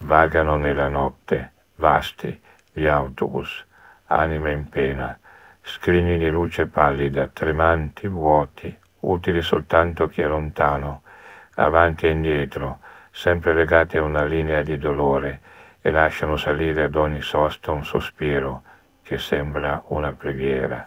Vagano nella notte, vasti, gli autobus, anime in pena, scrigni di luce pallida, tremanti, vuoti, utili soltanto chi è lontano, avanti e indietro, sempre legati a una linea di dolore, e lasciano salire ad ogni sosta un sospiro che sembra una preghiera.